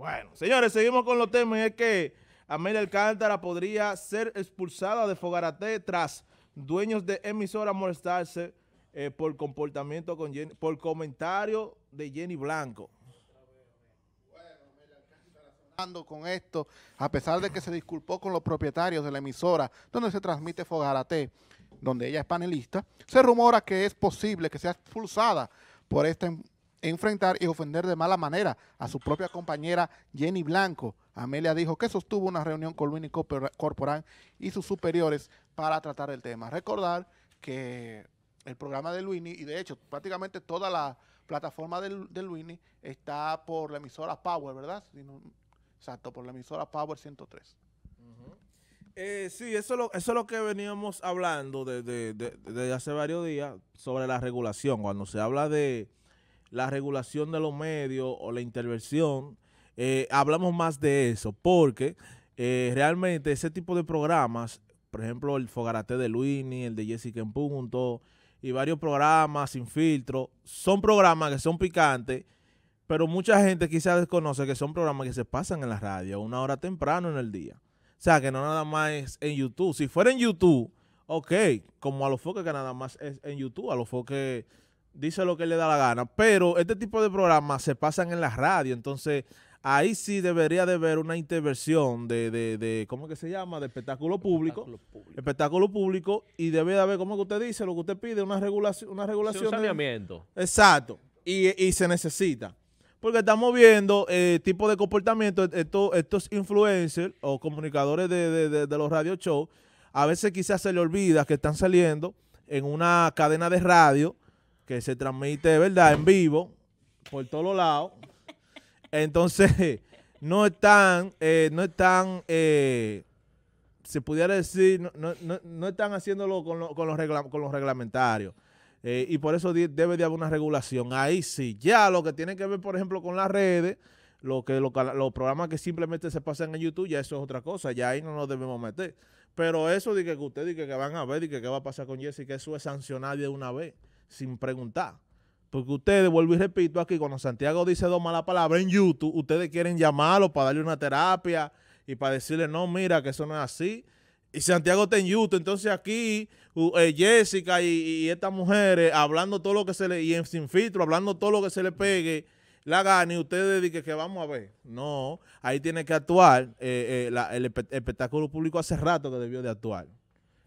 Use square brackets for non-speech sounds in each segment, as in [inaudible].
Bueno, señores, seguimos con los temas. Y es que Amelia Alcántara podría ser expulsada de Fogarate tras dueños de emisora molestarse eh, por comportamiento con Jenny, por comentario de Jenny Blanco. Bueno, con esto, a pesar de que se disculpó con los propietarios de la emisora donde se transmite Fogarate, donde ella es panelista, se rumora que es posible que sea expulsada por esta em-, enfrentar y ofender de mala manera a su propia compañera Jenny Blanco. Amelia dijo que sostuvo una reunión con Luini Corporán y sus superiores para tratar el tema. Recordar que el programa de Luini, y de hecho prácticamente toda la plataforma de, de Luini está por la emisora Power, ¿verdad? exacto, por la emisora Power 103. Eh, sí, eso es, lo, eso lo que veníamos hablando desde hace varios días sobre la regulación. Cuando se habla de la regulación de los medios o la intervención, eh, hablamos más de eso, porque eh, realmente ese tipo de programas, por ejemplo, el Fogarate de Luini, el de Jessica en Punto, y varios programas sin filtro, son programas que son picantes, pero mucha gente quizás desconoce que son programas que se pasan en la radio una hora temprano en el día. O sea, que no nada más es en YouTube. Si fuera en YouTube, ok, como a los foques que nada más es en YouTube, a los foques dice lo que le da la gana, pero este tipo de programas se pasan en la radio, entonces ahí sí debería de haber una intervención de, de, de ¿cómo es que se llama? De espectáculo público. Espectáculo público. y debe de haber, como que usted dice, lo que usted pide, una regulación. Una regulación un saneamiento. exacto. Y, se necesita. Porque estamos viendo el eh, tipo de comportamiento, eh, estos, estos influencers o comunicadores de, de los radio shows, a veces quizás se le olvida que están saliendo en una cadena de radio que se transmite, de ¿verdad?, en vivo, por todos lados. Entonces, [laughs] no están, eh, no están, eh, se pudiera decir, no, están haciéndolo con, los, con los reglamentarios. Eh, y por eso debe de haber una regulación. Ahí sí, ya lo que tiene que ver, por ejemplo, con las redes, lo que, los programas que simplemente se pasan en YouTube, ya eso es otra cosa, ya ahí no nos debemos meter. Pero eso de que usted dice que van a ver, y que, qué va a pasar con Jessica, eso es sancionar de una vez sin preguntar. Porque ustedes, vuelvo y repito aquí, cuando Santiago dice dos malas palabras en YouTube, ustedes quieren llamarlo para darle una terapia y para decirle, no, mira, que eso no es así. Y Santiago está en YouTube, entonces aquí eh, Jessica y, estas mujeres hablando todo lo que se le, y en sin filtro, hablando todo lo que se le pegue, la gana y ustedes dicen que vamos a ver. No, ahí tiene que actuar. Eh, eh, el espectáculo público hace rato que debió de actuar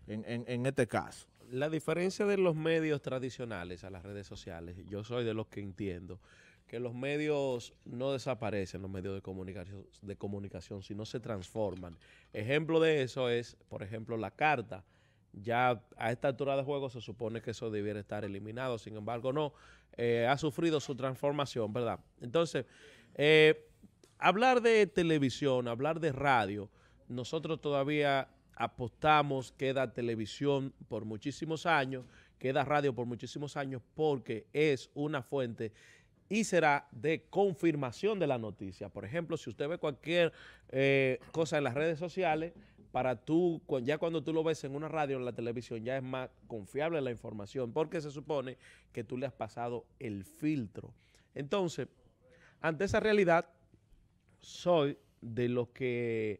en, en este caso la diferencia de los medios tradicionales a las redes sociales, yo soy de los que entiendo que los medios no desaparecen, los medios de comunicación, de comunicación, sino se transforman. Ejemplo de eso es, por ejemplo, la carta. Ya a esta altura de juego se supone que eso debiera estar eliminado, sin embargo, no. Eh, ha sufrido su transformación, ¿verdad? Entonces, eh, hablar de televisión, hablar de radio, nosotros todavía apostamos, queda televisión por muchísimos años, queda radio por muchísimos años porque es una fuente y será de confirmación de la noticia. Por ejemplo, si usted ve cualquier eh, cosa en las redes sociales, para tú, ya cuando tú lo ves en una radio o en la televisión, ya es más confiable la información porque se supone que tú le has pasado el filtro. Entonces, ante esa realidad, soy de los que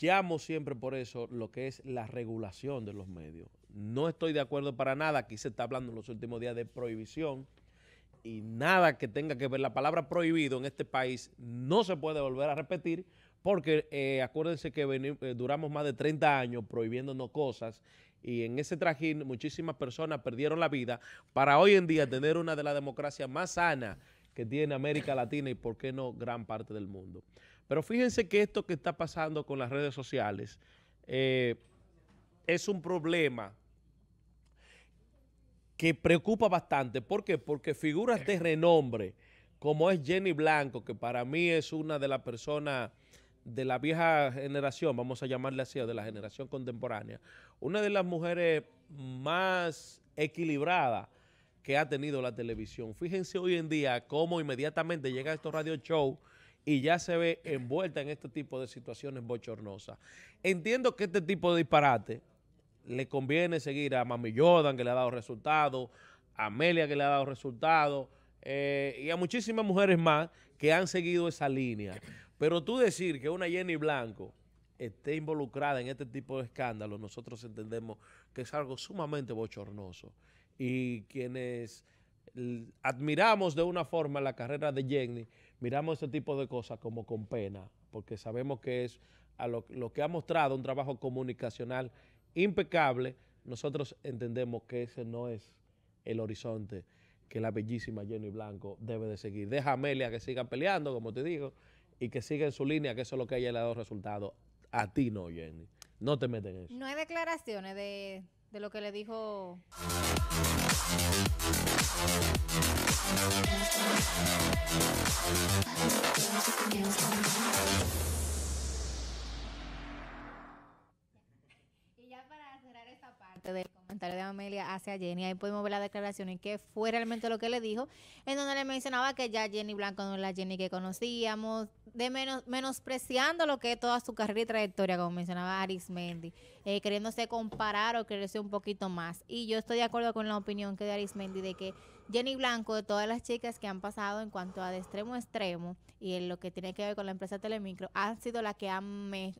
llamo siempre por eso lo que es la regulación de los medios. No estoy de acuerdo para nada, aquí se está hablando en los últimos días de prohibición y nada que tenga que ver la palabra prohibido en este país no se puede volver a repetir porque eh, acuérdense que eh, duramos más de 30 años prohibiéndonos cosas y en ese trajín muchísimas personas perdieron la vida para hoy en día tener una de las democracias más sanas que tiene América Latina y, por qué no, gran parte del mundo. Pero fíjense que esto que está pasando con las redes sociales eh, es un problema que preocupa bastante. ¿Por qué? Porque figuras de renombre, como es Jenny Blanco, que para mí es una de las personas de la vieja generación, vamos a llamarle así, o de la generación contemporánea, una de las mujeres más equilibradas que ha tenido la televisión. Fíjense hoy en día cómo inmediatamente llega a estos radio shows y ya se ve envuelta en este tipo de situaciones bochornosas. Entiendo que este tipo de disparate le conviene seguir a Mami Jordan, que le ha dado resultados, a Amelia, que le ha dado resultados, eh, y a muchísimas mujeres más que han seguido esa línea. Pero tú decir que una Jenny Blanco esté involucrada en este tipo de escándalos, nosotros entendemos que es algo sumamente bochornoso y quienes admiramos de una forma la carrera de Jenny, miramos ese tipo de cosas como con pena, porque sabemos que es a lo, que ha mostrado un trabajo comunicacional impecable, nosotros entendemos que ese no es el horizonte que la bellísima Jenny Blanco debe de seguir. Deja a Amelia que siga peleando, como te digo, y que siga en su línea, que eso es lo que haya dado resultado. A ti no, Jenny. No te meten en eso. No hay declaraciones de de lo que le dijo. Y ya para cerrar esta parte del comentario de Amelia hacia Jenny, ahí podemos ver la declaración y que fue realmente lo que le dijo, en donde le mencionaba que ya Jenny Blanco no es la Jenny que conocíamos, de menos, menospreciando lo que es toda su carrera y trayectoria, como mencionaba Arismendi, eh, queriéndose comparar o quererse un poquito más. Y yo estoy de acuerdo con la opinión que de Arismendi de que Jenny Blanco, de todas las chicas que han pasado en cuanto a de extremo a extremo y en lo que tiene que ver con la empresa Telemicro, han sido la que,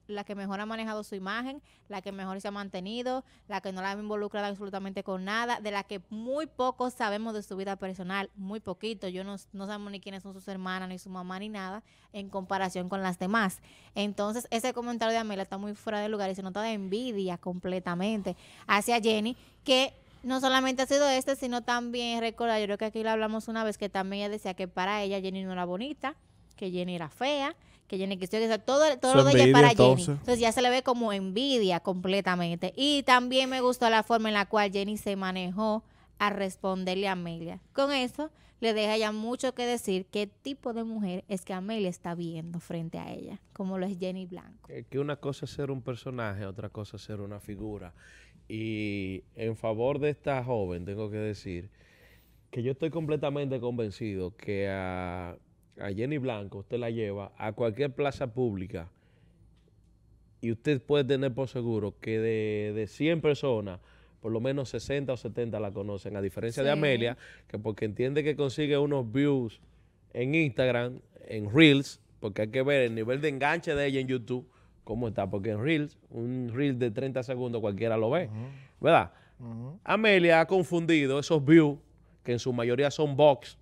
la que mejor ha manejado su imagen, la que mejor se ha mantenido, la que no la ha involucrado absolutamente con nada, de la que muy poco sabemos de su vida personal, muy poquito. Yo no, no sabemos ni quiénes son sus hermanas, ni su mamá, ni nada, en comparación con las demás. Entonces, ese comentario de Amela está muy fuera de lugar y se nota de envidia completamente hacia Jenny, que no solamente ha sido este, sino también recordar, yo creo que aquí lo hablamos una vez, que también ella decía que para ella Jenny no era bonita, que Jenny era fea, que Jenny que todo, todo lo de ella para Jenny. Entonces ya se le ve como envidia completamente. Y también me gustó la forma en la cual Jenny se manejó a responderle a Amelia. Con eso le deja ya mucho que decir qué tipo de mujer es que Amelia está viendo frente a ella, como lo es Jenny Blanco. Eh, que una cosa es ser un personaje, otra cosa es ser una figura. Y en favor de esta joven, tengo que decir que yo estoy completamente convencido que a, a Jenny Blanco usted la lleva a cualquier plaza pública y usted puede tener por seguro que de, 100 personas, por lo menos 60 o 70 la conocen, a diferencia de Amelia, que porque entiende que consigue unos views en Instagram, en Reels, porque hay que ver el nivel de enganche de ella en YouTube, cómo está, porque en Reels, un Reel de 30 segundos cualquiera lo ve, ¿verdad? Amelia ha confundido esos views, que en su mayoría son box,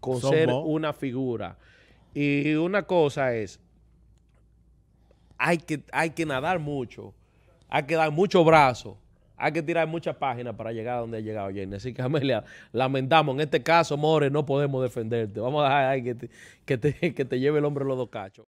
con ser una figura. Y una cosa es, hay que, hay que nadar mucho, hay que dar mucho brazo, hay que tirar muchas páginas para llegar a donde ha llegado Jenny. Así que, Amelia, lamentamos. En este caso, More, no podemos defenderte. Vamos a dejar que que te lleve el hombre los dos cachos.